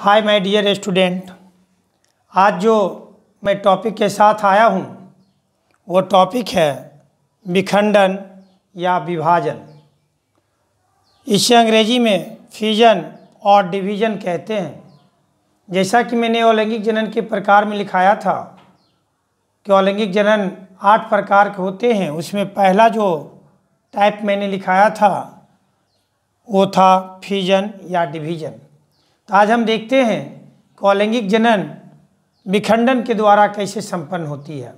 Hi my dear student आज जो मैं टॉपिक के साथ आया हूँ वो टॉपिक है विखंडन या विभाजन इसे अंग्रेजी में फ्यूजन और डिवीजन कहते हैं जैसा कि मैंने औलैंगिक जनन के प्रकार में लिखाया था कि औलैंगिक जनन आठ प्रकार के होते हैं उसमें पहला जो टाइप मैंने लिखाया था वो था फ्यूजन या डिवीजन तो आज हम देखते हैं कौलैंगिक जनन विखंडन के द्वारा कैसे संपन्न होती है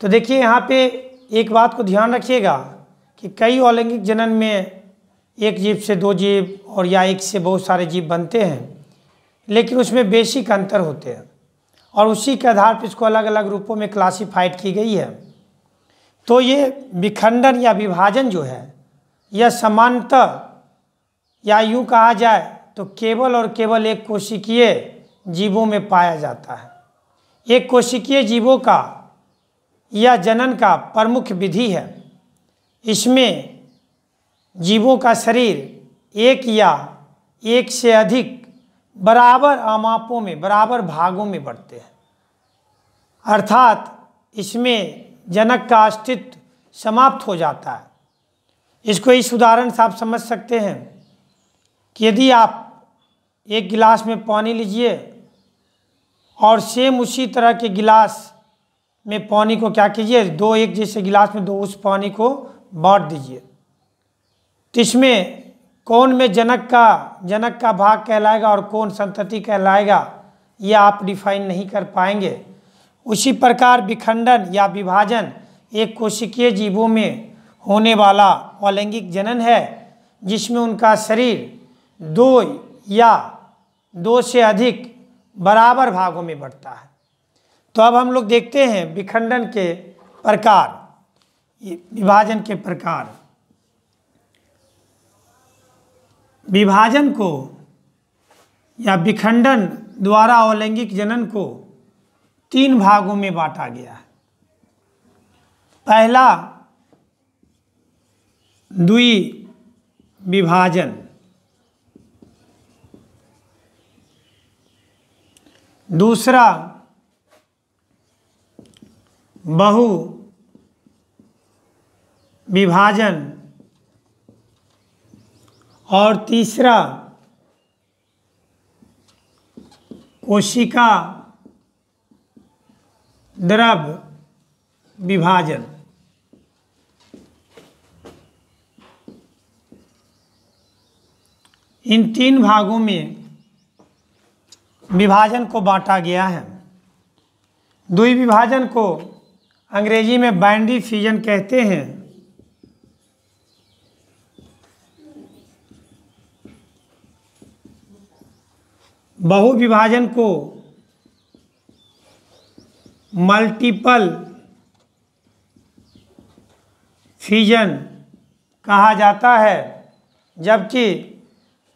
तो देखिए यहाँ पे एक बात को ध्यान रखिएगा कि कई औलैंगिक जनन में एक जीव से दो जीव और या एक से बहुत सारे जीव बनते हैं लेकिन उसमें बेसिक अंतर होते हैं और उसी के आधार पर इसको अलग अलग रूपों में क्लासिफाइड की गई है तो ये विखंडन या विभाजन जो है यह समानता या यूँ कहा जाए तो केवल और केवल एक कोशिकीय जीवों में पाया जाता है एक कोशिकीय जीवों का यह जनन का प्रमुख विधि है इसमें जीवों का शरीर एक या एक से अधिक बराबर आमापों में बराबर भागों में बढ़ते हैं अर्थात इसमें जनक का अस्तित्व समाप्त हो जाता है इसको इस उदाहरण से आप समझ सकते हैं कि यदि आप एक गिलास में पानी लीजिए और सेम उसी तरह के गिलास में पानी को क्या कीजिए दो एक जैसे गिलास में दो उस पानी को बांट दीजिए तो इसमें कौन में जनक का जनक का भाग कहलाएगा और कौन संतति कहलाएगा ये आप डिफाइन नहीं कर पाएंगे उसी प्रकार विखंडन या विभाजन एक कोशिकीय जीवों में होने वाला अलैंगिक जनन है जिसमें उनका शरीर दो या दो से अधिक बराबर भागों में बढ़ता है तो अब हम लोग देखते हैं विखंडन के प्रकार विभाजन के प्रकार विभाजन को या विखंडन द्वारा अलैंगिक जनन को तीन भागों में बांटा गया है पहला द्वि विभाजन दूसरा बहु विभाजन और तीसरा कोशिका द्रव विभाजन इन तीन भागों में विभाजन को बांटा गया है विभाजन को अंग्रेजी में बाइंडी फ्यूजन कहते हैं बहुविभाजन को मल्टीपल फ्यूजन कहा जाता है जबकि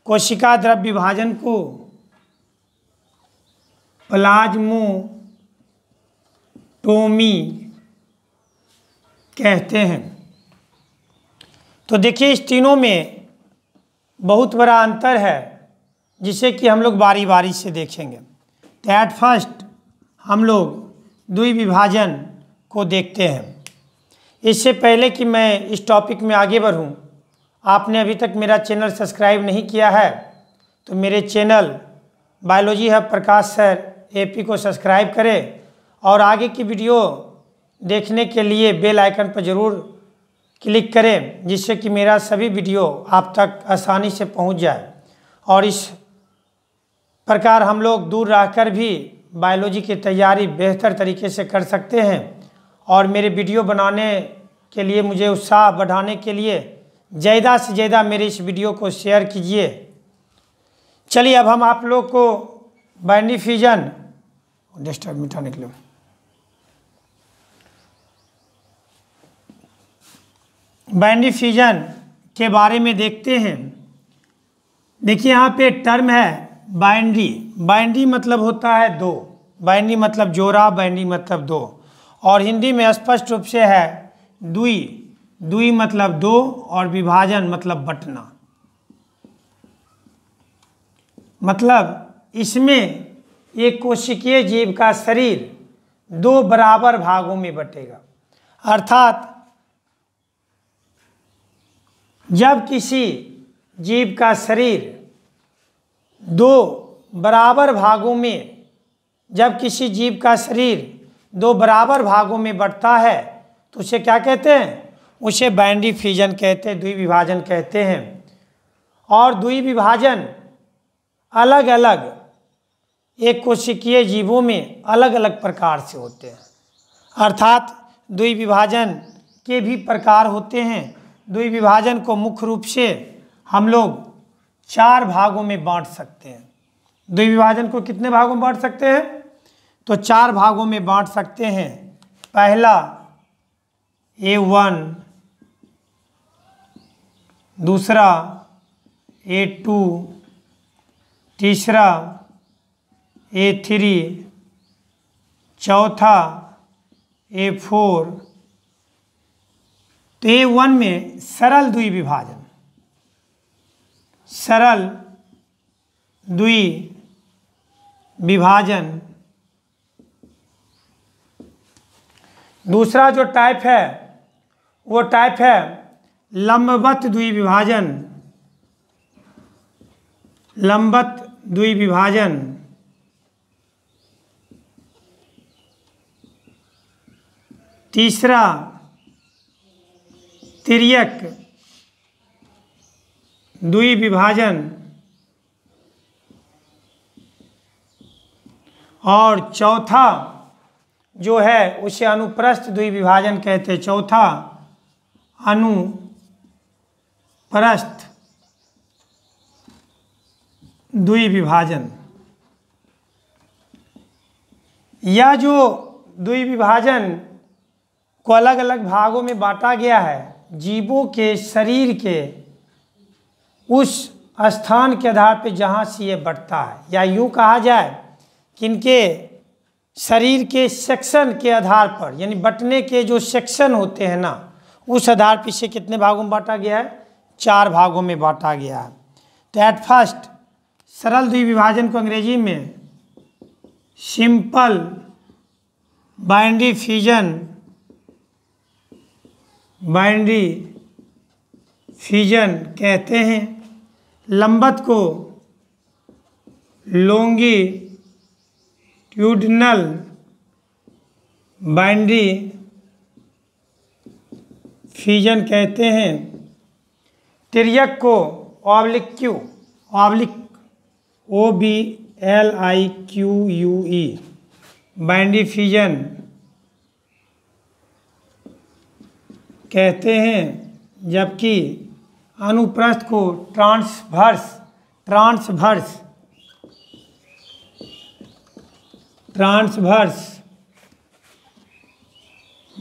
कोशिका द्रव्य विभाजन को प्लाज्मोटोमी कहते हैं तो देखिए इस तीनों में बहुत बड़ा अंतर है जिसे कि हम लोग बारी बारी से देखेंगे तो एट फर्स्ट हम लोग दुई विभाजन को देखते हैं इससे पहले कि मैं इस टॉपिक में आगे बढ़ूं, आपने अभी तक मेरा चैनल सब्सक्राइब नहीं किया है तो मेरे चैनल बायोलॉजी है प्रकाश सर एपी को सब्सक्राइब करें और आगे की वीडियो देखने के लिए बेल आइकन पर ज़रूर क्लिक करें जिससे कि मेरा सभी वीडियो आप तक आसानी से पहुंच जाए और इस प्रकार हम लोग दूर रहकर भी बायोलॉजी की तैयारी बेहतर तरीके से कर सकते हैं और मेरे वीडियो बनाने के लिए मुझे उत्साह बढ़ाने के लिए ज़्यादा से ज़्यादा मेरे इस वीडियो को शेयर कीजिए चलिए अब हम आप लोग को बैनिफिजन डिस्टर्ब मिटाने के लिए बाइनरी फ्यूजन के बारे में देखते हैं देखिए यहाँ पे टर्म है बाइनरी बाइनरी मतलब होता है दो बाइनरी मतलब जोरा बाइनरी मतलब दो और हिंदी में स्पष्ट रूप से है दुई दुई मतलब दो और विभाजन मतलब बटना मतलब इसमें एक कोशिकीय जीव का शरीर दो बराबर भागों में बटेगा अर्थात जब किसी जीव का शरीर दो बराबर भागों में जब किसी जीव का शरीर दो बराबर भागों में बढ़ता है तो उसे क्या कहते हैं उसे बाइंड्री फ्यूजन कहते हैं विभाजन कहते हैं और विभाजन अलग अलग एक कोशिकीय जीवों में अलग अलग प्रकार से होते हैं अर्थात द्विविभाजन के भी प्रकार होते हैं द्विविभाजन को मुख्य रूप से हम लोग चार भागों में बांट सकते हैं द्विविभाजन को कितने भागों में बांट सकते हैं तो चार भागों में बांट सकते हैं पहला ए वन दूसरा ए टू तीसरा ए थ्री चौथा ए फोर तो ए वन में सरल द्वि विभाजन सरल द्वि विभाजन दूसरा जो टाइप है वो टाइप है लंबवत द्वि विभाजन लंबवत द्वि विभाजन तीसरा तिरक दुई विभाजन और चौथा जो है उसे अनुप्रस्थ द्वि विभाजन कहते हैं चौथा अनुप्रस्थ द्वि विभाजन यह जो द्वि विभाजन को अलग अलग भागों में बांटा गया है जीवों के शरीर के उस स्थान के आधार पर जहाँ से ये बढ़ता है या यूँ कहा जाए कि इनके शरीर के सेक्शन के आधार पर यानी बटने के जो सेक्शन होते हैं ना उस आधार पर इसे कितने भागों में बांटा गया है चार भागों में बांटा गया है तो एट फर्स्ट सरल द्विविभाजन को अंग्रेजी में simple binary fission binary fission कहते हैं लंबत को लोंगी ट्यूडनल बाइंड्री फीजन कहते हैं तिरक को oblique Q oblique O B L I Q e, U E binary fission कहते हैं जबकि अनुप्रस्थ को ट्रांसभर्स ट्रांसभर्स ट्रांसभर्स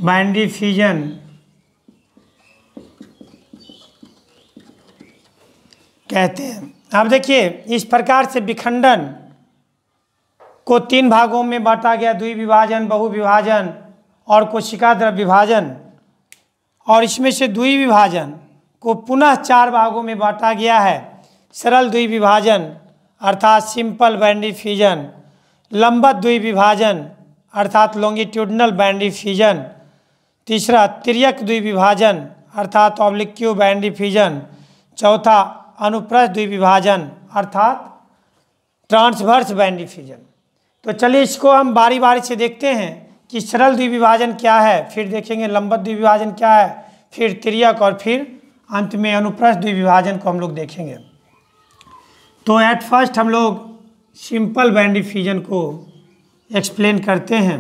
बाइंड्री कहते हैं अब देखिए इस प्रकार से विखंडन को तीन भागों में बांटा गया द्विविभाजन बहुविभाजन और कोशिका द्रव विभाजन और इसमें से द्वि विभाजन को पुनः चार भागों में बांटा गया है सरल द्वि विभाजन अर्थात सिंपल बैंडी फ्यूजन लंबत द्वि विभाजन अर्थात लॉन्गिट्यूडनल बैंडी फ्यूजन तीसरा तिरक विभाजन अर्थात ऑब्लिक्यू बैंडी फ्यूजन चौथा द्वि द्विविभाजन अर्थात ट्रांसवर्स बैंडी फ्यूजन तो चलिए इसको हम बारी बारी से देखते हैं कि सरल द्विविभाजन क्या है फिर देखेंगे लंबत द्विविभाजन क्या है फिर त्रियक और फिर अंत में अनुप्रस्थ द्विविभाजन को हम लोग देखेंगे तो एट फर्स्ट हम लोग सिंपल बैंड डिफ्यूजन को एक्सप्लेन करते हैं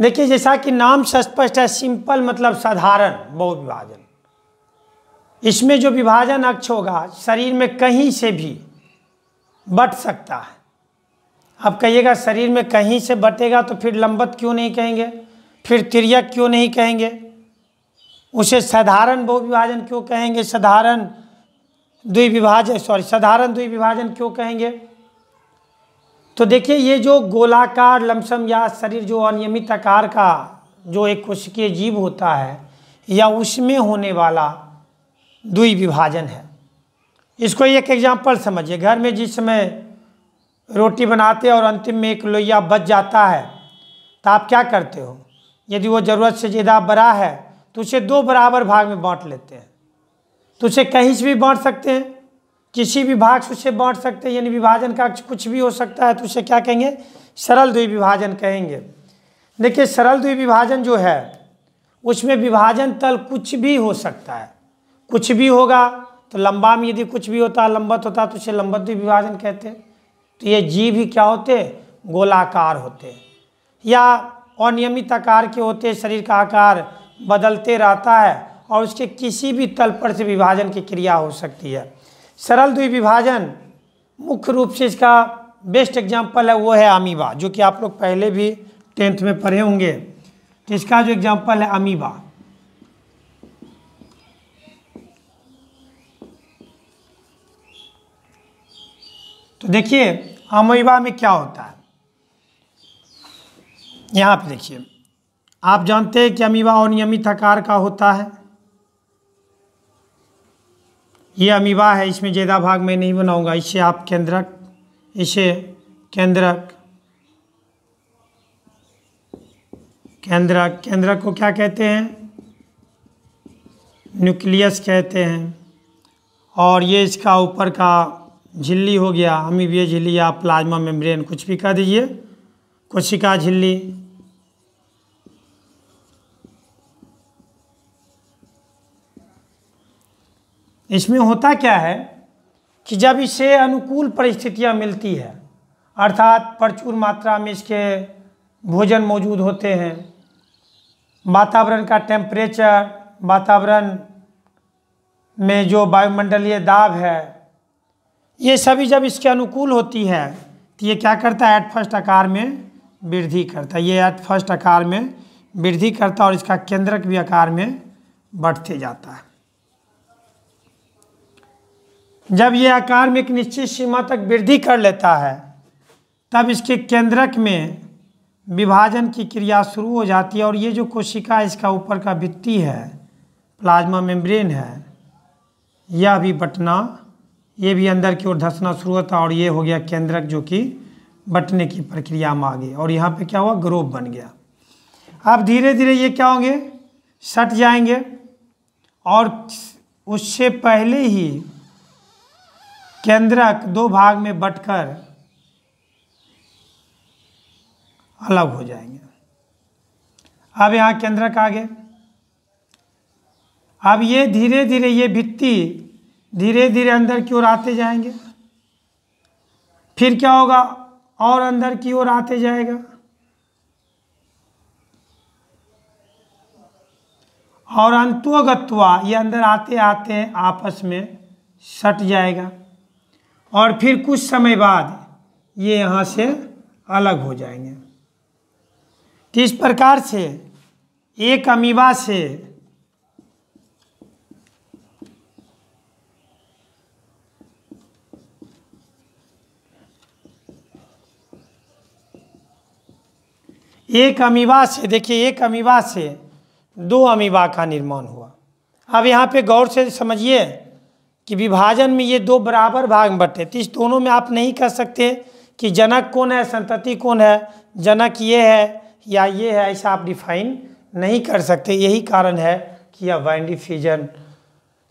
देखिए जैसा कि नाम से स्पष्ट है सिंपल मतलब साधारण बहुविभाजन इसमें जो विभाजन अक्ष होगा शरीर में कहीं से भी बट सकता है आप कहिएगा शरीर में कहीं से बटेगा तो फिर लंबत क्यों नहीं कहेंगे फिर तिरक क्यों नहीं कहेंगे उसे साधारण बहुविभाजन क्यों कहेंगे साधारण द्विविभाजन सॉरी साधारण द्विविभाजन क्यों कहेंगे तो देखिए ये जो गोलाकार लमसम या शरीर जो अनियमित आकार का जो एक कोशिकीय जीव होता है या उसमें होने वाला द्विविभाजन है इसको एक एग्जाम्पल समझिए घर में जिस समय रोटी बनाते और अंतिम में एक लोहिया बच जाता है तो आप क्या करते हो यदि वो ज़रूरत से ज़्यादा बड़ा है तो उसे दो बराबर भाग में बांट लेते हैं तो उसे कहीं से भी बांट सकते हैं किसी भी भाग से उसे बांट सकते हैं यानी विभाजन का कुछ भी हो सकता है तो उसे क्या कहेंगे सरल विभाजन कहेंगे देखिए सरल विभाजन जो है उसमें विभाजन तल कुछ भी हो सकता है कुछ भी होगा तो लंबा में यदि कुछ भी होता लंबत होता तो उसे लंबत विभाजन कहते तो ये जीव ही क्या होते गोलाकार होते या अनियमित आकार के होते शरीर का आकार बदलते रहता है और उसके किसी भी तल पर से विभाजन की क्रिया हो सकती है सरल द्विविभाजन मुख्य रूप से इसका बेस्ट एग्जाम्पल है वो है अमीबा जो कि आप लोग पहले भी टेंथ में पढ़े होंगे तो इसका जो एग्जाम्पल है अमीबा तो देखिए अमोइबा में क्या होता है यहाँ पे देखिए आप जानते हैं कि अमीबा अनियमित आकार का होता है ये अमीबा है इसमें ज़्यादा भाग मैं नहीं बनाऊंगा इसे आप केंद्रक इसे केंद्रक केंद्रक केंद्रक को क्या कहते हैं न्यूक्लियस कहते हैं और ये इसका ऊपर का झिल्ली हो गया अमीबिया झिल्ली या प्लाज्मा मेम्ब्रेन कुछ भी कह दीजिए कोशिका झिल्ली इसमें होता क्या है कि जब इसे अनुकूल परिस्थितियां मिलती है अर्थात प्रचुर मात्रा में इसके भोजन मौजूद होते हैं वातावरण का टेम्परेचर वातावरण में जो वायुमंडलीय दाब है ये सभी जब इसके अनुकूल होती है तो ये क्या करता है एट फर्स्ट आकार में वृद्धि करता है ये एट फर्स्ट आकार में वृद्धि करता है और इसका केंद्रक भी आकार में बढ़ते जाता है जब ये आकार में एक निश्चित सीमा तक वृद्धि कर लेता है तब इसके केंद्रक में विभाजन की क्रिया शुरू हो जाती है और ये जो कोशिका इसका ऊपर का भित्ती है प्लाज्मा मेम्ब्रेन है यह भी बटना ये भी अंदर की ओर धंसना शुरू होता और ये हो गया केंद्रक जो कि बटने की प्रक्रिया में आ और यहाँ पे क्या हुआ ग्रोव बन गया अब धीरे धीरे ये क्या होंगे सट जाएंगे और उससे पहले ही केंद्रक दो भाग में बटकर अलग हो जाएंगे अब यहाँ केंद्रक आ गए अब ये धीरे धीरे ये भित्ति धीरे धीरे अंदर की ओर आते जाएंगे फिर क्या होगा और अंदर की ओर आते जाएगा और अंतोगत्वा ये अंदर आते आते आपस में सट जाएगा और फिर कुछ समय बाद ये यहाँ से अलग हो जाएंगे तो इस प्रकार से एक अमीबा से एक अमीबा से देखिए एक अमीबा से दो अमीबा का निर्माण हुआ अब यहाँ पे गौर से समझिए कि विभाजन में ये दो बराबर भाग में बटे तो इस दोनों में आप नहीं कह सकते कि जनक कौन है संतति कौन है जनक ये है या ये है ऐसा आप डिफाइन नहीं कर सकते यही कारण है कि यह बाइंडी फ्यूजन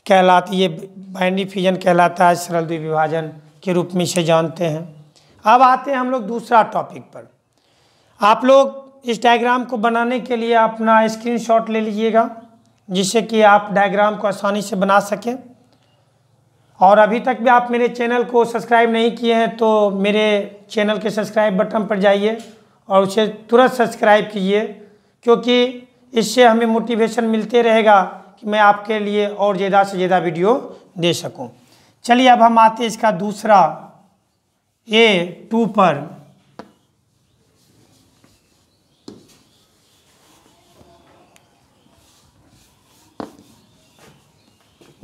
कहलाती ये बाइंडी फ्यूजन कहलाता है सरल विभाजन के रूप में इसे जानते हैं अब आते हैं हम लोग दूसरा टॉपिक पर आप लोग इस डायग्राम को बनाने के लिए अपना स्क्रीनशॉट ले लीजिएगा जिससे कि आप डायग्राम को आसानी से बना सकें और अभी तक भी आप मेरे चैनल को सब्सक्राइब नहीं किए हैं तो मेरे चैनल के सब्सक्राइब बटन पर जाइए और उसे तुरंत सब्सक्राइब कीजिए क्योंकि इससे हमें मोटिवेशन मिलते रहेगा कि मैं आपके लिए और ज़्यादा से ज़्यादा वीडियो दे सकूं। चलिए अब हम आते हैं इसका दूसरा ए टू पर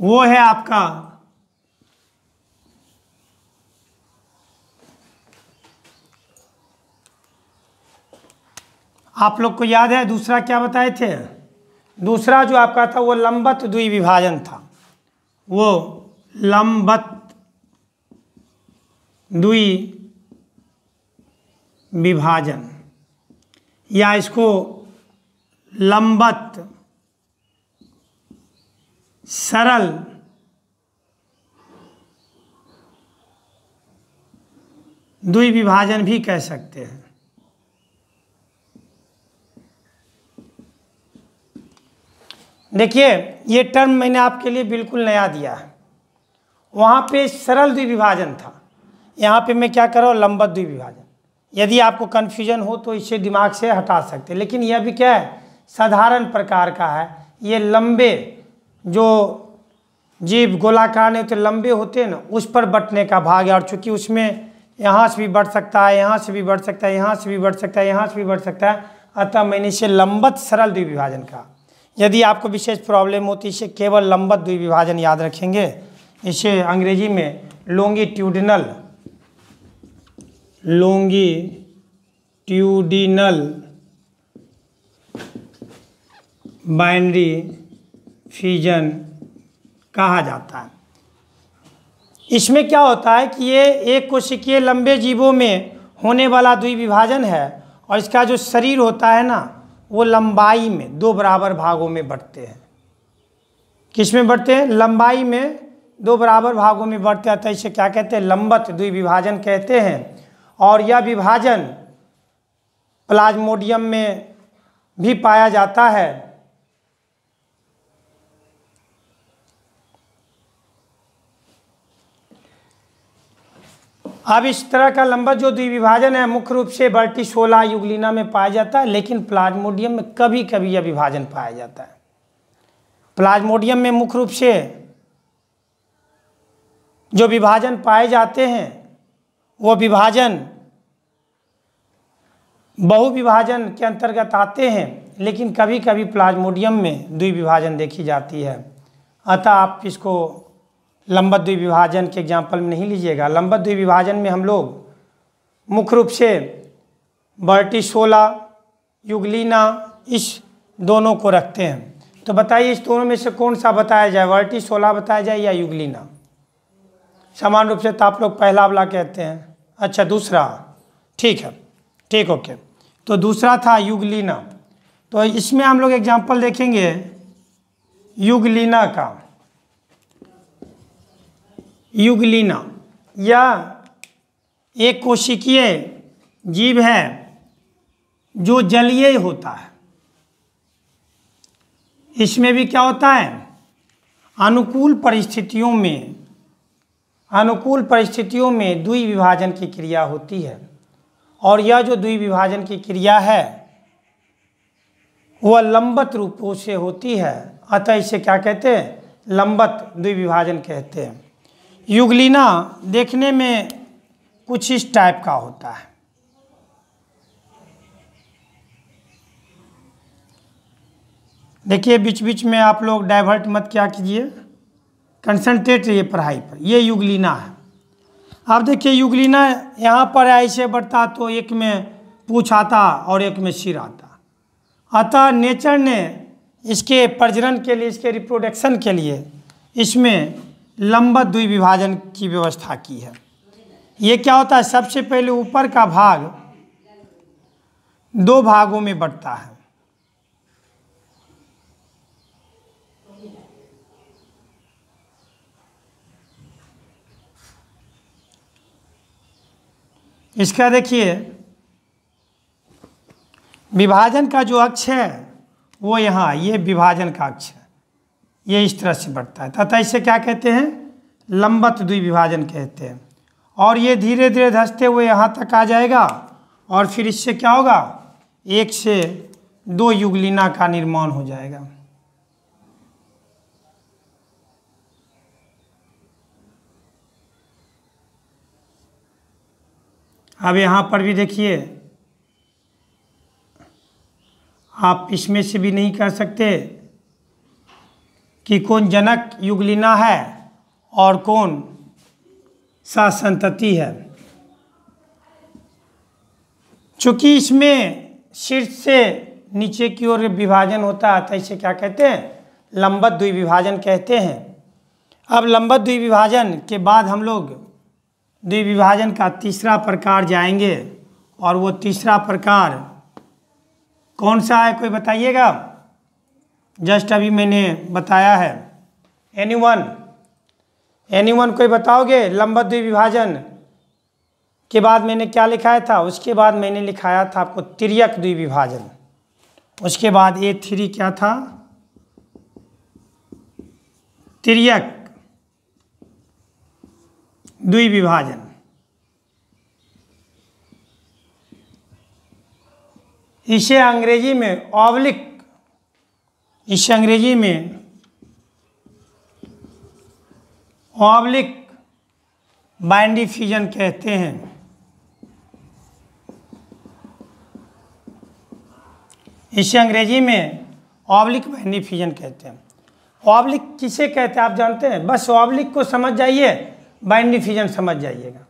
वो है आपका आप लोग को याद है दूसरा क्या बताए थे दूसरा जो आपका था वो लंबत विभाजन था वो लंबत द्वि विभाजन या इसको लंबत सरल विभाजन भी कह सकते हैं देखिए ये टर्म मैंने आपके लिए बिल्कुल नया दिया है वहाँ पे सरल द्विविभाजन था यहाँ पे मैं क्या कर रहा हूँ लंबत द्विविभाजन यदि आपको कन्फ्यूजन हो तो इसे दिमाग से हटा सकते लेकिन यह भी क्या है साधारण प्रकार का है ये लंबे जो जीव गोलाकार नहीं होते लंबे होते हैं ना उस पर बटने का भाग है और चूँकि उसमें यहाँ से भी बढ़ सकता है यहाँ से भी बढ़ सकता है यहाँ से भी बढ़ सकता है यहाँ से भी बढ़ सकता है अतः मैंने इसे लंबत सरल द्विविभाजन कहा यदि आपको विशेष प्रॉब्लम होती इसे केवल लंबत द्विविभाजन याद रखेंगे इसे अंग्रेजी में longi longitudinal binary fission कहा जाता है इसमें क्या होता है कि ये एक कोशिकीय लंबे जीवों में होने वाला द्विविभाजन है और इसका जो शरीर होता है ना वो लंबाई में दो बराबर भागों में बढ़ते हैं किस में बढ़ते हैं लंबाई में दो बराबर भागों में बढ़ते हैं तो इसे क्या कहते हैं लंबत द्विविभाजन कहते हैं और यह विभाजन प्लाज्मोडियम में भी पाया जाता है अब इस तरह का लंबा जो द्विविभाजन है मुख्य रूप से बर्टी सोला युगलिना में पाया जाता है लेकिन प्लाज्मोडियम में कभी कभी यह विभाजन पाया जाता है प्लाज्मोडियम में मुख्य रूप से जो विभाजन पाए जाते हैं वो विभाजन बहुविभाजन के अंतर्गत आते हैं लेकिन कभी कभी प्लाज्मोडियम में द्विविभाजन देखी जाती है अतः आप इसको लंबत द्विविभाजन के एग्जाम्पल में नहीं लीजिएगा लंबत द्विविभाजन में हम लोग मुख्य रूप से सोला युगलिना इस दोनों को रखते हैं तो बताइए इस दोनों में से कौन सा बताया जाए वर्टिसोला बताया जाए या युगलिना समान रूप से तो आप लोग पहला वाला कहते हैं अच्छा दूसरा ठीक है ठीक ओके तो दूसरा था युगलिना तो इसमें हम लोग एग्जाम्पल देखेंगे युगलीना का युगलिना यह एक कोशिकीय जीव है जो जलीय होता है इसमें भी क्या होता है अनुकूल परिस्थितियों में अनुकूल परिस्थितियों में विभाजन की क्रिया होती है और यह जो विभाजन की क्रिया है वह लंबत रूपों से होती है अतः इसे क्या कहते हैं लंबत द्विविभाजन कहते हैं युगलिना देखने में कुछ इस टाइप का होता है देखिए बीच बीच में आप लोग डाइवर्ट मत क्या कीजिए कंसंट्रेट रहिए पढ़ाई पर ये युगलिना है आप देखिए युगलिना यहाँ पर ऐसे बढ़ता तो एक में पूछ आता और एक में सिर आता अतः नेचर ने इसके प्रजनन के लिए इसके रिप्रोडक्शन के लिए इसमें लंबा द्वि विभाजन की व्यवस्था की है ये क्या होता है सबसे पहले ऊपर का भाग दो भागों में बढ़ता है इसका देखिए विभाजन का जो अक्ष है वो यहाँ ये विभाजन का अक्ष है ये इस तरह से बढ़ता है तथा इसे क्या कहते हैं लंबत द्विविभाजन कहते हैं और ये धीरे धीरे धसते हुए यहाँ तक आ जाएगा और फिर इससे क्या होगा एक से दो युगलिना का निर्माण हो जाएगा अब यहाँ पर भी देखिए आप इसमें से भी नहीं कर सकते कि कौन जनक युगलिना है और कौन सा संतति है चूँकि इसमें शीर्ष से नीचे की ओर विभाजन होता है तो इसे क्या कहते हैं लंबत विभाजन कहते हैं अब लंबत विभाजन के बाद हम लोग द्विविभाजन का तीसरा प्रकार जाएंगे और वो तीसरा प्रकार कौन सा है कोई बताइएगा जस्ट अभी मैंने बताया है एनी वन एनी वन कोई बताओगे लंबा द्विविभाजन के बाद मैंने क्या लिखाया था उसके बाद मैंने लिखाया था आपको तिरक द्विविभाजन उसके बाद ए थ्री क्या था तिरक द्विविभाजन इसे अंग्रेजी में ऑब्लिक इसे अंग्रेजी में ऑब्लिक बाइंडी डिफ्यूजन कहते हैं इसे अंग्रेजी में ऑब्लिक बाइंडी डिफ्यूजन कहते हैं ऑब्लिक किसे कहते हैं आप जानते हैं बस ऑब्लिक को समझ जाइए बाइंडी डिफ्यूजन समझ जाइएगा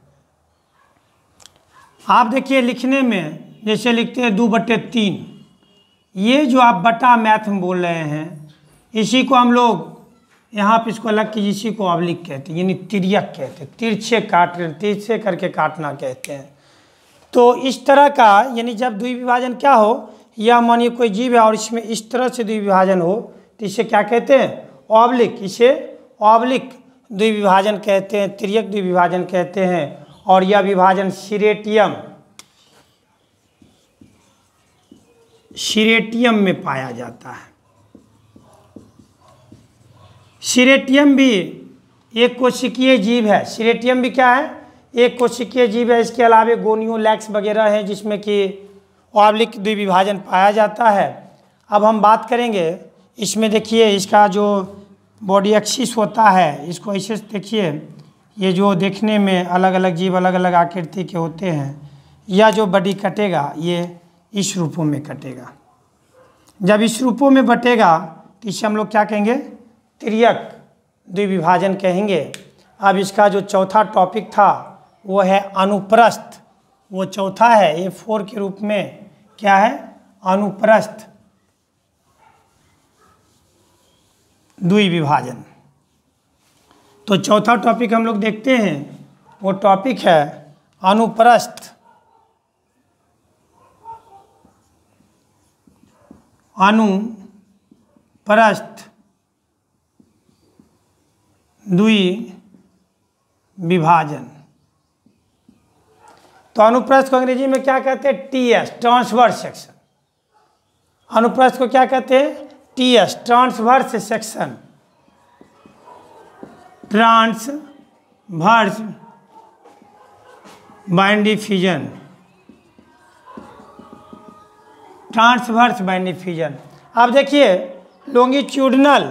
आप देखिए लिखने में जैसे लिखते हैं दो बटे तीन ये जो आप बटा मैथ में बोल रहे हैं इसी को हम लोग यहाँ पे इसको अलग कीजिए इसी को अवलिक कहते हैं यानी तिरक कहते हैं तिरछे काट तिरछे करके काटना कहते हैं तो इस तरह का यानी जब द्विविभाजन क्या हो यह मानिए कोई जीव है और इसमें इस तरह से द्विविभाजन हो तो इसे क्या कहते हैं ऑब्लिक इसे ऑब्लिक द्विविभाजन कहते हैं तिरक द्विविभाजन कहते हैं और यह विभाजन सिरेटियम सिरेटियम में पाया जाता है सीरेटियम भी एक कोशिकीय जीव है सीरेटियम भी क्या है एक कोशिकीय जीव है इसके अलावा गोनियो लैक्स वगैरह हैं जिसमें कि ऑब्लिक द्विविभाजन पाया जाता है अब हम बात करेंगे इसमें देखिए इसका जो बॉडी एक्सिस होता है इसको ऐसे देखिए ये जो देखने में अलग अलग जीव अलग अलग आकृति के होते हैं या जो बॉडी कटेगा ये इस रूपों में कटेगा जब इस रूपों में बटेगा तो इसे हम लोग क्या कहेंगे त्रियक द्विविभाजन कहेंगे अब इसका जो चौथा टॉपिक था वो है अनुप्रस्थ वो चौथा है ये फोर के रूप में क्या है अनुप्रस्थ द्विविभाजन तो चौथा टॉपिक हम लोग देखते हैं वो टॉपिक है अनुप्रस्थ अनु परस्त दुई विभाजन तो अनुप्रस्थ को अंग्रेजी में क्या कहते हैं टी एस ट्रांसवर्स सेक्शन अनुप्रस्थ को क्या कहते हैं T S transverse section transverse binary fission transverse binary fission अब देखिए लोंगिट्यूडनल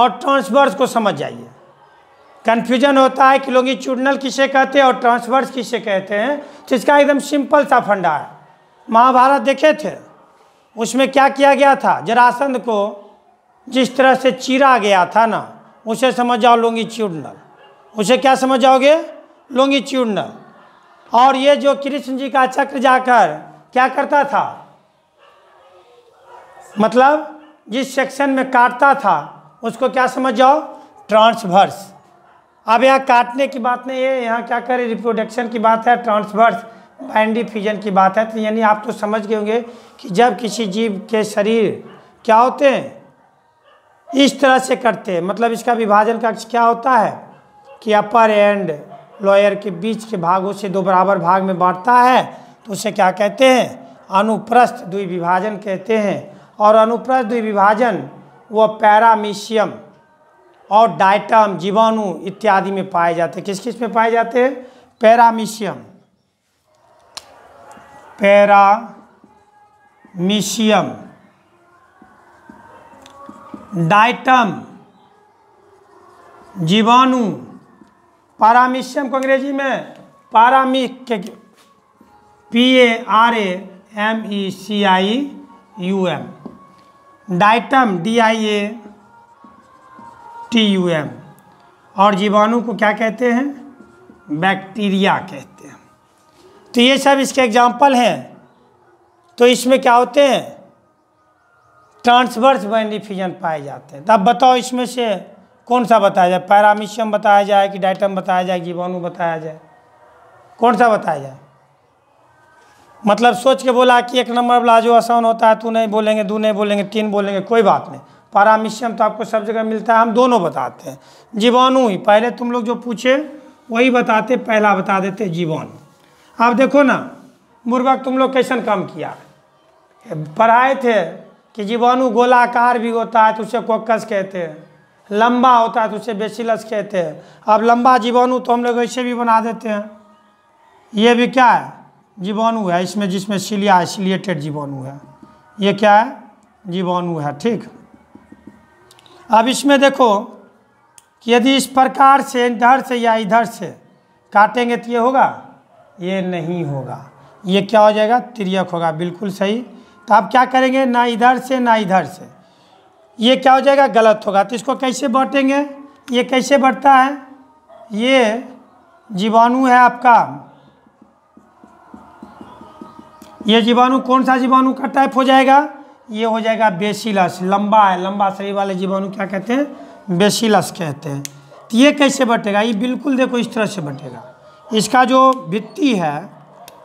और ट्रांसवर्स को समझ जाइए कन्फ्यूजन होता है कि लोंगिट्यूडनल किसे कहते हैं और ट्रांसवर्स किसे कहते हैं तो इसका एकदम सिंपल सा फंडा है महाभारत देखे थे उसमें क्या किया गया था जरासंध को जिस तरह से चीरा गया था ना उसे समझ जाओ लोंगिट्यूडनल उसे क्या समझ जाओगे लोंगिट्यूडनल और ये जो कृष्ण जी का चक्र जाकर क्या करता था मतलब जिस सेक्शन में काटता था उसको क्या समझ जाओ ट्रांसवर्स अब यहाँ काटने की बात नहीं है यहाँ क्या करें रिप्रोडक्शन की बात है ट्रांसवर्स बाइंडी फ्यूजन की बात है तो यानी आप तो समझ गए होंगे कि जब किसी जीव के शरीर क्या होते हैं इस तरह से करते हैं मतलब इसका विभाजन का क्या होता है कि अपर एंड लॉयर के बीच के भागों से दो बराबर भाग में बांटता है तो उसे क्या कहते हैं अनुप्रस्थ द्विविभाजन कहते हैं और अनुप्रस्थ द्विभाजन व पैरामीशियम और डाइटम जीवाणु इत्यादि में पाए जाते हैं किस किस में पाए जाते हैं पैरामीशियम पैरामीशियम डाइटम जीवाणु पारामीशियम को अंग्रेजी में पारामी P A R A M E C I U M diatom D I A T U M और जीवाणु को क्या कहते हैं बैक्टीरिया कहते हैं तो ये सब इसके एग्जाम्पल हैं तो इसमें क्या होते हैं ट्रांसवर्स बैंडिफिजन पाए जाते हैं तो अब बताओ इसमें से कौन सा बताया जाए पैरामिशियम बताया जाए कि डाइटम बताया जाए जीवाणु बताया जाए कौन सा बताया जाए मतलब सोच के बोला कि एक नंबर वाला जो आसान होता है तू नहीं बोलेंगे दो नहीं बोलेंगे तीन बोलेंगे कोई बात नहीं पारामिशियम तो आपको सब जगह मिलता है हम दोनों बताते हैं जीवाणु ही पहले तुम लोग जो पूछे वही बताते पहला बता देते जीवाणु आप देखो ना मुर्बक तुम लोग कैसन काम किया पढ़ाए थे कि जीवाणु गोलाकार भी होता है तो उसे कोकस कहते हैं लंबा होता है तो उसे बेसिलस कहते हैं अब लंबा जीवाणु तो हम लोग ऐसे भी बना देते हैं ये भी क्या है जीवाणु है इसमें जिसमें सिलिया आइसोलिएटेड जीवाणु है ये क्या है जीवाणु है ठीक अब इसमें देखो कि यदि इस प्रकार से इधर से या इधर से काटेंगे तो ये होगा ये नहीं होगा ये क्या हो जाएगा तिरक होगा बिल्कुल सही तो आप क्या करेंगे ना इधर से ना इधर से ये क्या हो जाएगा गलत होगा तो इसको कैसे बांटेंगे ये कैसे बढ़ता है ये जीवाणु है आपका ये जीवाणु कौन सा जीवाणु का टाइप हो जाएगा ये हो जाएगा बेसिलस लंबा है लंबा शरीर वाले जीवाणु क्या कहते हैं बेसिलस कहते हैं तो ये कैसे बटेगा ये बिल्कुल देखो इस तरह से बटेगा इसका जो भित्ति है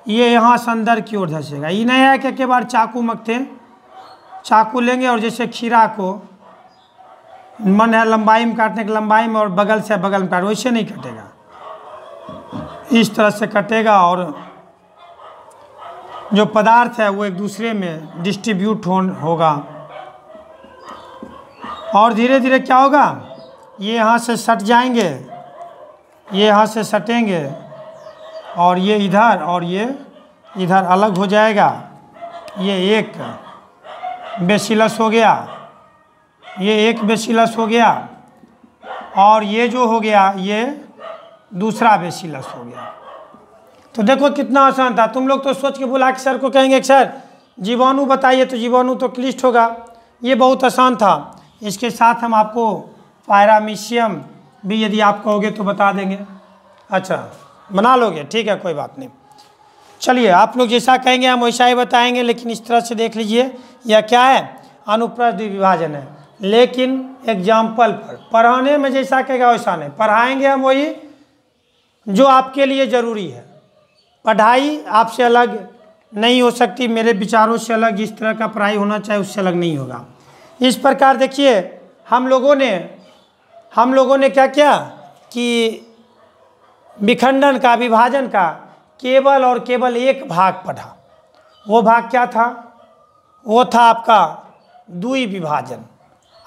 ये यहाँ से अंदर की ओर धसेगा ये नहीं है कि एक बार चाकू मकते चाकू लेंगे और जैसे खीरा को मन है लंबाई में काटने के लंबाई में और बगल से बगल में काट वैसे नहीं कटेगा इस तरह से कटेगा और जो पदार्थ है वो एक दूसरे में डिस्ट्रीब्यूट हो होगा और धीरे धीरे क्या होगा ये यहाँ से सट जाएंगे ये यहाँ से सटेंगे और ये इधर और ये इधर अलग हो जाएगा ये एक बेसिलस हो गया ये एक बेसिलस हो गया और ये जो हो गया ये दूसरा बेसिलस हो गया तो देखो कितना आसान था तुम लोग तो सोच के बुला के सर को कहेंगे सर जीवाणु बताइए तो जीवाणु तो क्लिष्ट होगा ये बहुत आसान था इसके साथ हम आपको पायरामिशियम भी यदि आप कहोगे तो बता देंगे अच्छा बना लोगे ठीक है कोई बात नहीं चलिए आप लोग जैसा कहेंगे हम वैसा ही बताएंगे लेकिन इस तरह से देख लीजिए यह क्या है अनुप्रस्थ विभाजन है लेकिन एग्जाम्पल पर पढ़ाने में जैसा कहेगा वैसा नहीं पढ़ाएंगे हम वही जो आपके लिए ज़रूरी है पढ़ाई आपसे अलग नहीं हो सकती मेरे विचारों से अलग जिस तरह का पढ़ाई होना चाहिए उससे अलग नहीं होगा इस प्रकार देखिए हम लोगों ने हम लोगों ने क्या किया कि विखंडन का विभाजन का केवल और केवल एक भाग पढ़ा वो भाग क्या था वो था आपका दुई विभाजन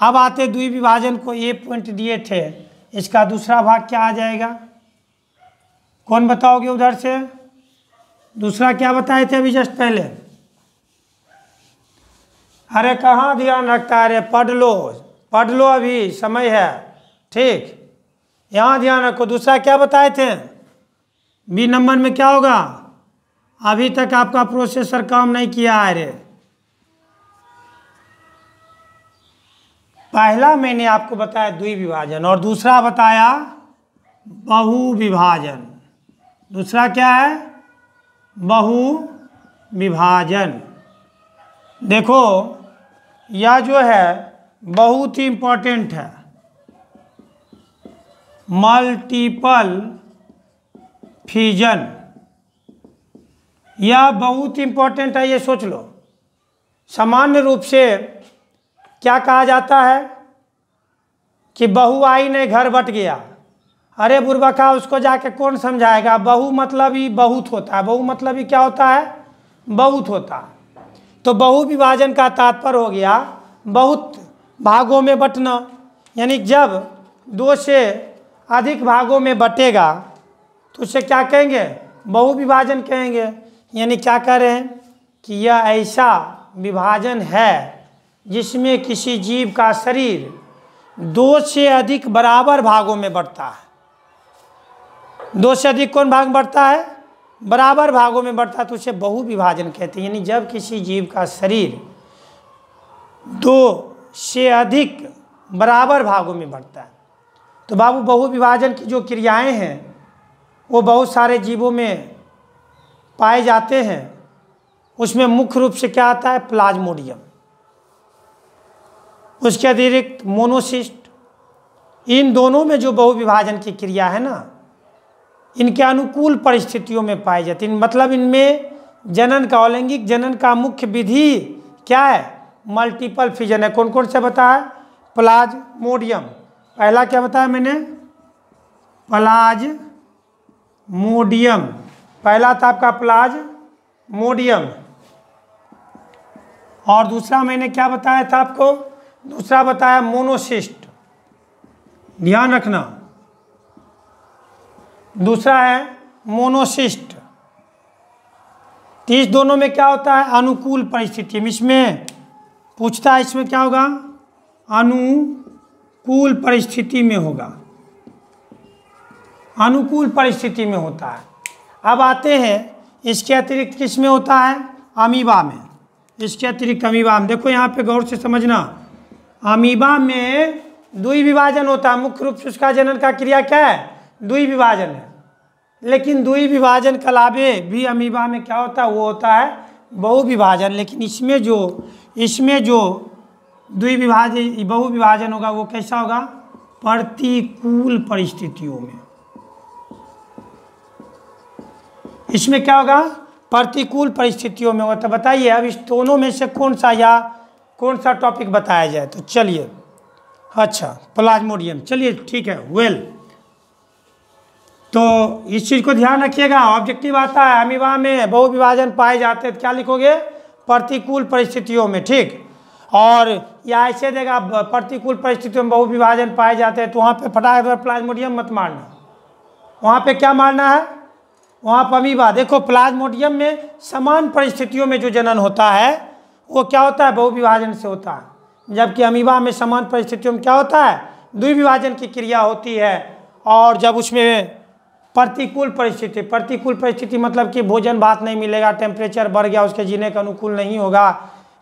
अब आते दुई विभाजन को ए पॉइंट दिए थे इसका दूसरा भाग क्या आ जाएगा कौन बताओगे उधर से दूसरा क्या बताए थे अभी जस्ट पहले अरे कहाँ ध्यान रखता है अरे पढ़ लो पढ़ लो अभी समय है ठीक यहाँ ध्यान रखो दूसरा क्या बताए थे बी नंबर में क्या होगा अभी तक आपका प्रोसेसर काम नहीं किया है अरे पहला मैंने आपको बताया द्वि विभाजन और दूसरा बताया बहु विभाजन दूसरा क्या है बहु विभाजन देखो यह जो है बहुत ही इम्पोर्टेंट है मल्टीपल फीजन यह बहुत इम्पोर्टेंट है ये सोच लो सामान्य रूप से क्या कहा जाता है कि बहु आई नहीं घर बट गया अरे बुरबका उसको जाके कौन समझाएगा बहु मतलब ही बहुत होता है बहु मतलब ही क्या होता है बहुत होता है तो बहु विभाजन का तात्पर्य हो गया बहुत भागों में बटना यानी जब दो से अधिक भागों में बटेगा तो उसे क्या कहेंगे बहु विभाजन कहेंगे यानी क्या कह रहे हैं कि यह ऐसा विभाजन है जिसमें किसी जीव का शरीर दो से अधिक बराबर भागों में बढ़ता है दो से अधिक कौन भाग बढ़ता है बराबर भागों में बढ़ता है तो उसे बहुविभाजन कहते हैं यानी जब किसी जीव का शरीर दो से अधिक बराबर भागों में बढ़ता है तो बाबू बहुविभाजन की जो क्रियाएं हैं वो बहुत सारे जीवों में पाए जाते हैं उसमें मुख्य रूप से क्या आता है प्लाज्मोडियम उसके अतिरिक्त मोनोसिस्ट इन दोनों में जो बहुविभाजन की क्रिया है ना इनके अनुकूल परिस्थितियों में पाए जाते हैं मतलब इनमें जनन का अलैंगिक जनन का मुख्य विधि क्या है मल्टीपल फिजन है कौन कौन सा बताया प्लाज मोडियम पहला क्या बताया मैंने प्लाज मोडियम पहला था आपका प्लाज मोडियम और दूसरा मैंने क्या बताया था आपको दूसरा बताया मोनोसिस्ट ध्यान रखना दूसरा है मोनोसिस्ट तो इस दोनों में क्या होता है अनुकूल परिस्थिति इसमें पूछता है इसमें क्या होगा अनुकूल परिस्थिति में होगा अनुकूल परिस्थिति में होता है अब आते हैं इसके अतिरिक्त किस में होता है अमीबा में इसके अतिरिक्त अमीबा में देखो यहाँ पे गौर से समझना अमीबा में दुई विभाजन होता है मुख्य रूप से उसका जनन का क्रिया क्या है दुई विभाजन है लेकिन दुई विभाजन कलाबे भी अमीबा में क्या होता है वो होता है बहुविभाजन लेकिन इसमें जो इसमें जो विभाजन बहुविभाजन होगा वो कैसा होगा प्रतिकूल परिस्थितियों में इसमें क्या होगा प्रतिकूल परिस्थितियों में होगा तो बताइए अब इस दोनों में से कौन सा या कौन सा टॉपिक बताया जाए तो चलिए अच्छा प्लाज्मोडियम चलिए ठीक है वेल well. तो इस चीज़ को ध्यान रखिएगा ऑब्जेक्टिव आता है अमीबा में बहुविभाजन पाए जाते हैं तो क्या लिखोगे प्रतिकूल परिस्थितियों में ठीक और या ऐसे देगा प्रतिकूल परिस्थितियों में बहुविभाजन पाए जाते हैं तो वहाँ पे फटाक प्लाज्मोडियम मत मारना वहाँ पे क्या मारना है वहाँ पर अमीबा देखो प्लाज्मोडियम में समान परिस्थितियों में जो जनन होता है वो क्या होता है बहुविभाजन से होता है जबकि अमीबा में समान परिस्थितियों में क्या होता है द्विविभाजन की क्रिया होती है और जब उसमें प्रतिकूल परिस्थिति प्रतिकूल परिस्थिति मतलब कि भोजन भात नहीं मिलेगा टेम्परेचर बढ़ गया उसके जीने का अनुकूल नहीं होगा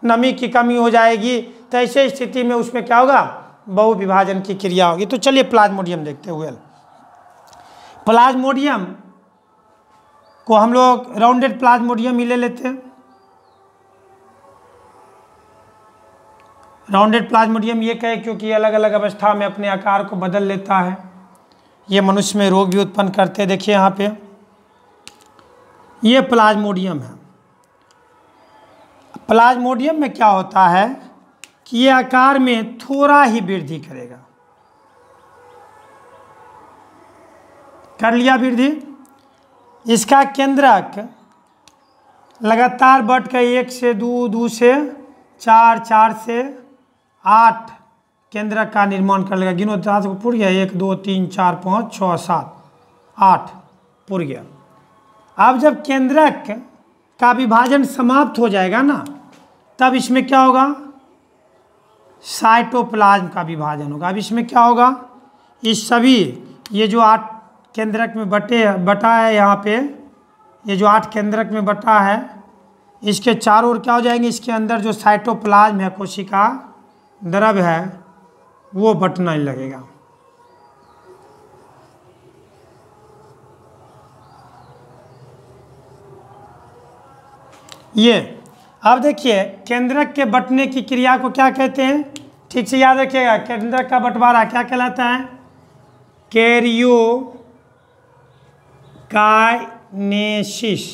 नमी की कमी हो जाएगी तो ऐसे स्थिति में उसमें क्या होगा बहुविभाजन की क्रिया होगी तो चलिए प्लाज्मोडियम देखते हुए प्लाज्मोडियम को हम लोग राउंडेड प्लाज्मोडियम ही ले लेते हैं राउंडेड प्लाज्मोडियम ये कहे क्योंकि अलग अलग अवस्था में अपने आकार को बदल लेता है ये मनुष्य में रोग भी उत्पन्न करते हैं देखिए यहाँ पे ये प्लाज्मोडियम है प्लाज्मोडियम में क्या होता है कि ये आकार में थोड़ा ही वृद्धि करेगा कर लिया वृद्धि इसका केंद्रक लगातार बढ़कर एक से दो दो से चार चार से आठ केंद्र का निर्माण कर लेगा गिनो जहाँ को पुर गया एक दो तीन चार पाँच छः सात आठ पुर गया अब जब केंद्रक का विभाजन समाप्त हो जाएगा ना तब इसमें क्या होगा साइटोप्लाज्म का विभाजन होगा अब इसमें क्या होगा इस सभी ये जो आठ केंद्रक में बटे बटा है यहाँ पे ये जो आठ केंद्रक में बटा है इसके चारों ओर क्या हो जाएंगे इसके अंदर जो साइटोप्लाज्म है कोशिका द्रव है वो बटना ही लगेगा ये अब देखिए केंद्रक के बटने की क्रिया को क्या कहते हैं ठीक से याद रखिएगा केंद्रक का बंटवारा क्या कहलाता है कैरियो काइनेसिस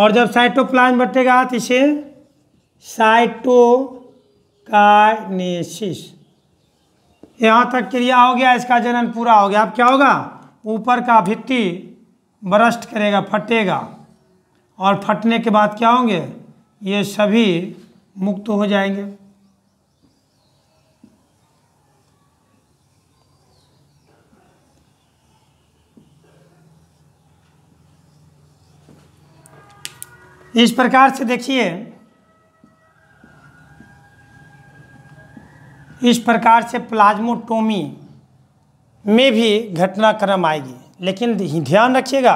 और जब साइटोप्लाज्म बटेगा तो इसे साइटोकाइनेसिस यहाँ तक क्रिया हो गया इसका जनन पूरा हो गया अब क्या होगा ऊपर का भित्ति बरस्ट करेगा फटेगा और फटने के बाद क्या होंगे ये सभी मुक्त हो जाएंगे इस प्रकार से देखिए इस प्रकार से प्लाज्मोटोमी में भी घटनाक्रम आएगी लेकिन ध्यान रखिएगा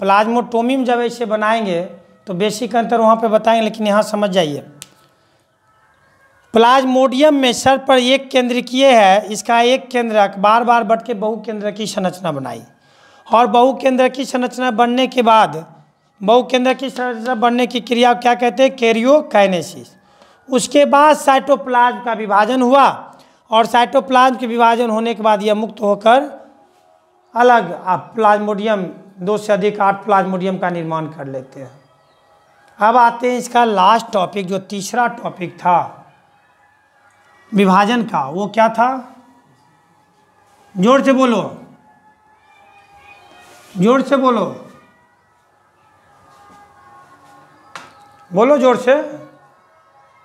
प्लाज्मोटोमी में जब ऐसे बनाएंगे तो बेसिक अंतर वहाँ पे बताएंगे लेकिन यहाँ समझ जाइए प्लाज्मोडियम में सर पर एक केंद्रिकीय है इसका एक केंद्रक बार बार बट के बहुकेंद्र की संरचना बनाई और बहुकेंद्र की संरचना बनने के बाद बहुकेंद्र की संरचना बनने की क्रिया क्या कहते हैं कैरियो उसके बाद साइटोप्लाज्म का विभाजन हुआ और साइटोप्लाज्म के विभाजन होने के बाद यह मुक्त होकर अलग आप प्लाज्मोडियम दो से अधिक आठ प्लाज्मोडियम का निर्माण कर लेते हैं अब आते हैं इसका लास्ट टॉपिक जो तीसरा टॉपिक था विभाजन का वो क्या था जोर से बोलो जोर से बोलो बोलो जोर से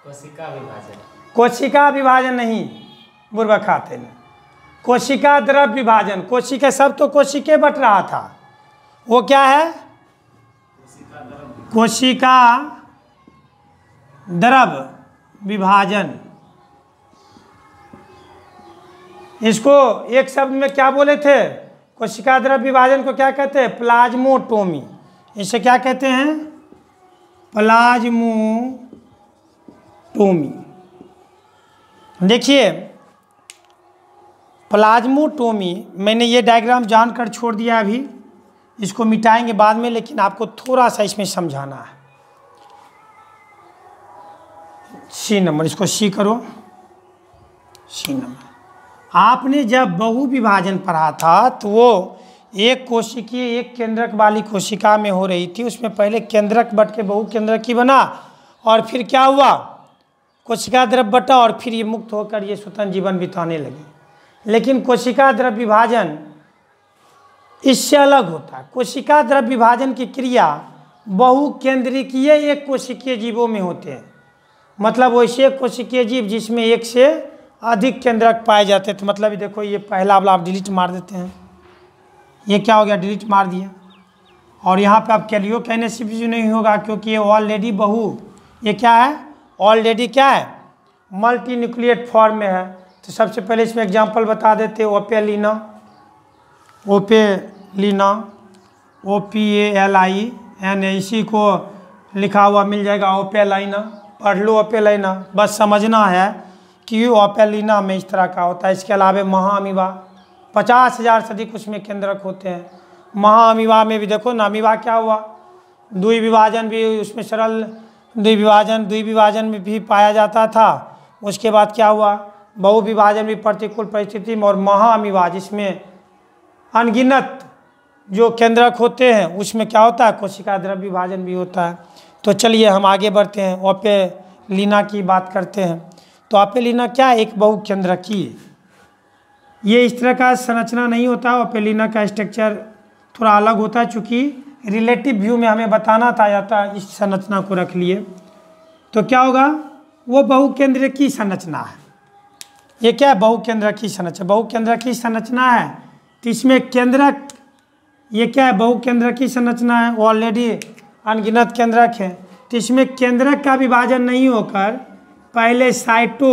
कोशिका विभाजन कोशिका विभाजन नहीं बुरबा खाते कोशिका द्रव विभाजन कोशिका सब तो कोशिके बट रहा था वो क्या है कोशिका द्रव विभाजन इसको एक शब्द में क्या बोले थे कोशिका द्रव विभाजन को क्या कहते हैं प्लाज्मोटोमी इसे क्या कहते हैं प्लाज्मो टू मी देखिए प्लाज्मोटोमी मैंने ये डायग्राम जानकर छोड़ दिया अभी इसको मिटाएंगे बाद में लेकिन आपको थोड़ा सा इसमें समझाना है सी नंबर इसको सी करो सी नंबर आपने जब बहु विभाजन पढ़ा था तो वो एक कोशिकीय एक केंद्रक वाली कोशिका में हो रही थी उसमें पहले केंद्रक बट के बहु केंद्रक की बना और फिर क्या हुआ कोशिका द्रव्य बटा और फिर ये मुक्त होकर ये स्वतंत्र जीवन बिताने लगी लेकिन कोशिका द्रव्य विभाजन इससे अलग होता है कोशिका द्रव्य विभाजन की क्रिया बहु केंद्रिकीय एक कोशिकीय जीवों में होते हैं मतलब वैसे कोशिकीय जीव जिसमें एक से अधिक केंद्रक पाए जाते थे तो मतलब देखो ये पहला वाला आप डिलीट मार देते हैं ये क्या हो गया डिलीट मार दिया और यहाँ पे आप कैलियो कहने से भी नहीं होगा क्योंकि ये ऑलरेडी बहु ये क्या है ऑलरेडी क्या है मल्टी न्यूक्लियट फॉर्म में है तो सबसे पहले इसमें एग्जांपल बता देते Opalina Opalina O P A L I N इसी को लिखा हुआ मिल जाएगा ओपेलाइना पढ़ लो ओपेलाइना बस समझना है कि ओपेलिना में इस तरह का होता है इसके अलावा महाअमीवा पचास हज़ार से अधिक उसमें केंद्रक होते हैं महाअमीवा में भी देखो ना अमीवा क्या हुआ दुई विभाजन भी उसमें सरल द्विविभाजन द्विविभाजन में भी पाया जाता था उसके बाद क्या हुआ बहुविभाजन भी प्रतिकूल परिस्थिति में और महाअमिवाज इसमें अनगिनत जो केंद्रक होते हैं उसमें क्या होता है कोशिका द्रव्य विभाजन भी होता है तो चलिए हम आगे बढ़ते हैं लीना की बात करते हैं तो लीना क्या एक बहु की ये इस तरह का संरचना नहीं होता लीना का स्ट्रक्चर थोड़ा अलग होता है चूँकि रिलेटिव व्यू में हमें बताना था जाता इस संरचना को रख लिए तो क्या होगा वो बहुकेंद्र की संरचना है ये क्या है बहुकेंद्र की संरचना बहुकेंद्र की संरचना है तो इसमें केंद्रक ये क्या है बहुकेंद्र की संरचना है ऑलरेडी अनगिनत केंद्रक है तो इसमें केंद्रक का विभाजन नहीं होकर पहले साइटो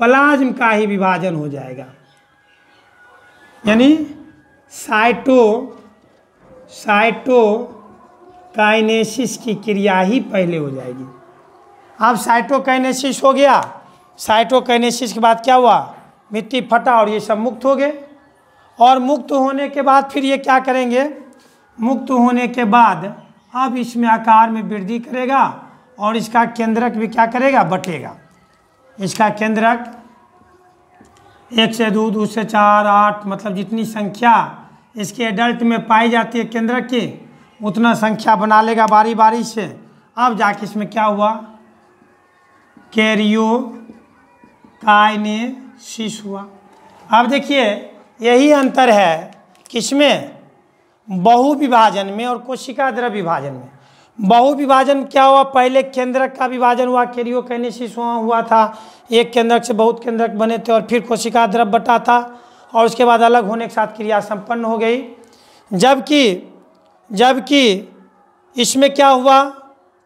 प्लाज्म का ही विभाजन हो जाएगा यानी साइटो साइटोकाइनेसिस की क्रिया ही पहले हो जाएगी अब साइटोकाइनेसिस हो गया साइटोकाइनेसिस के बाद क्या हुआ मिट्टी फटा और ये सब मुक्त हो गए और मुक्त होने के बाद फिर ये क्या करेंगे मुक्त होने के बाद अब इसमें आकार में वृद्धि करेगा और इसका केंद्रक भी क्या करेगा बटेगा इसका केंद्रक एक से दो दो से चार आठ मतलब जितनी संख्या इसके एडल्ट में पाई जाती है केंद्र की उतना संख्या बना लेगा बारी बारी से अब जाके इसमें क्या हुआ कैरियो शीश हुआ अब देखिए यही अंतर है किसमें बहु विभाजन में और कोशिका द्रव विभाजन में बहु विभाजन क्या हुआ पहले केंद्रक का विभाजन हुआ कैरियो कैनेसिस हुआ था एक केंद्रक से बहुत केंद्रक बने थे और फिर कोशिका द्रव बटा था और उसके बाद अलग होने के साथ क्रिया संपन्न हो गई जबकि जबकि इसमें क्या हुआ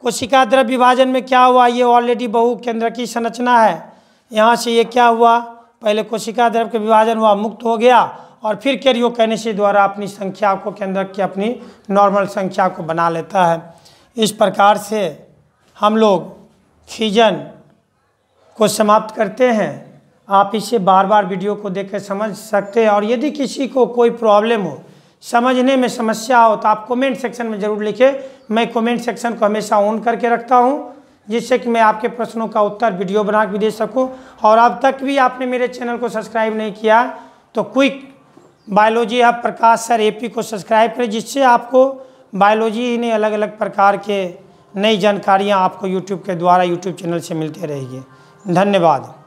कोशिका द्रव्य विभाजन में क्या हुआ ये ऑलरेडी बहु केंद्र की संरचना है यहाँ से ये क्या हुआ पहले कोशिका द्रव्य का विभाजन हुआ मुक्त हो गया और फिर कैरियोकैनेसी द्वारा अपनी संख्या को केंद्र की अपनी नॉर्मल संख्या को बना लेता है इस प्रकार से हम लोग खीजन को समाप्त करते हैं आप इसे बार बार वीडियो को देख कर समझ सकते हैं और यदि किसी को कोई प्रॉब्लम हो समझने में समस्या हो तो आप कमेंट सेक्शन में ज़रूर लिखें मैं कमेंट सेक्शन को हमेशा ऑन करके रखता हूँ जिससे कि मैं आपके प्रश्नों का उत्तर वीडियो बना के दे सकूं और अब तक भी आपने मेरे चैनल को सब्सक्राइब नहीं किया तो quick biology hub Prakash sir A को सब्सक्राइब करें जिससे आपको बायोलॉजी ने अलग अलग प्रकार के नई जानकारियाँ आपको यूट्यूब के द्वारा यूट्यूब चैनल से मिलते रहेगी धन्यवाद